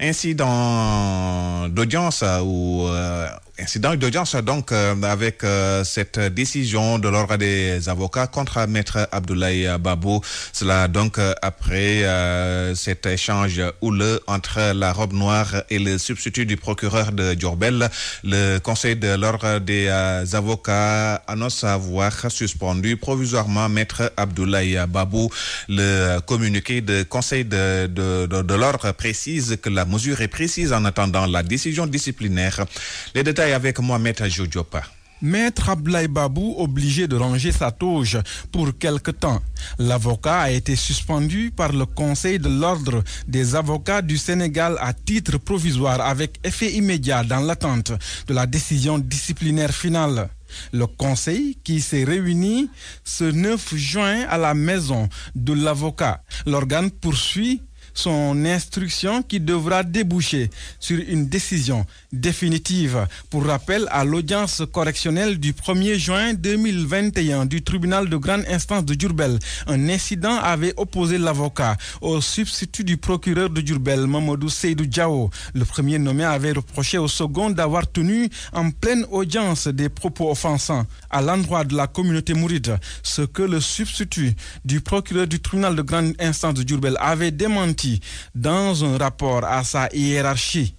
Ainsi dans l'audience euh, où euh, Incident d'audience donc euh, avec euh, cette décision de l'ordre des avocats contre Maître Abdoulaye Babou. Cela donc euh, après cet échange houleux entre la robe noire et le substitut du procureur de Djourbel. Le conseil de l'ordre des avocats annonce avoir suspendu provisoirement Maître Abdoulaye Babou. Le communiqué de conseil de, de l'ordre précise que la mesure est précise en attendant la décision disciplinaire. Les détails avec Maître Jodiopa. Maître Ablay Babou obligé de ranger sa toge pour quelque temps. L'avocat a été suspendu par le Conseil de l'ordre des avocats du Sénégal à titre provisoire avec effet immédiat dans l'attente de la décision disciplinaire finale. Le conseil qui s'est réuni ce 9 juin à la maison de l'avocat. L'organe poursuit son instruction qui devra déboucher sur une décision définitive. Pour rappel, à l'audience correctionnelle du 1er juin 2021 du tribunal de grande instance de Durbel, un incident avait opposé l'avocat au substitut du procureur de Durbel, Mamadou Seydou Djao. Le premier nommé avait reproché au second d'avoir tenu en pleine audience des propos offensants à l'endroit de la communauté mouride, ce que le substitut du procureur du tribunal de grande instance de Durbel avait démenti dans un rapport à sa hiérarchie.